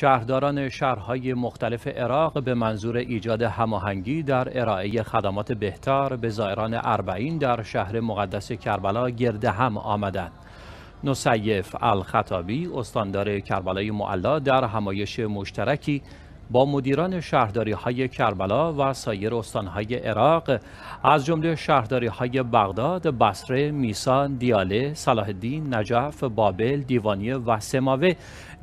شهرداران شهرهای مختلف عراق به منظور ایجاد هماهنگی در ارائه خدمات بهتر به زائران اربعین در شهر مقدس کربلا گرد هم آمدند. نصیف الخطابی استاندار کربلای معلا در همایش مشترکی با مدیران شهرداری های کربلا و سایر استانهای عراق از جمله شهرداری های بغداد، بصره، میسان، دیاله، صلاح الدین، نجف، بابل، دیوانیه و سماوه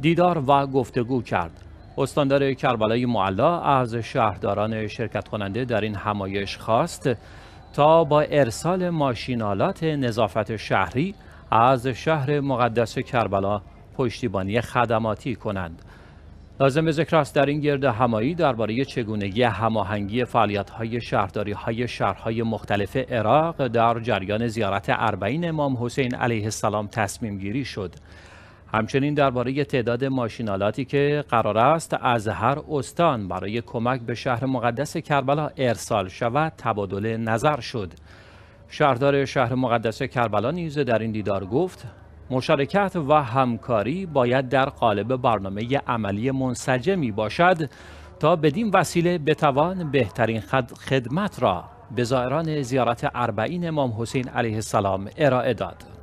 دیدار و گفتگو کرد. استاندار کربلای معلا از شهرداران شرکت کننده در این همایش خواست تا با ارسال ماشینالات نظافت شهری از شهر مقدس کربلا پشتیبانی خدماتی کنند. لازم به ذکر است در این گرد همایی درباره چگونگی هماهنگی فعالیت‌های شهرداری‌های شهرهای مختلف عراق در جریان زیارت اربعین امام حسین علیه السلام تصمیم گیری شد. همچنین درباره تعداد ماشینالاتی که قرار است از هر استان برای کمک به شهر مقدس کربلا ارسال شود تبادل نظر شد. شهردار شهر مقدس کربلا نیز در این دیدار گفت مشارکت و همکاری باید در قالب برنامه عملی منسجمی باشد تا بدین وسیله بتوان بهترین خدمت را به زائران زیارت اربعین امام حسین علیه السلام ارائه داد.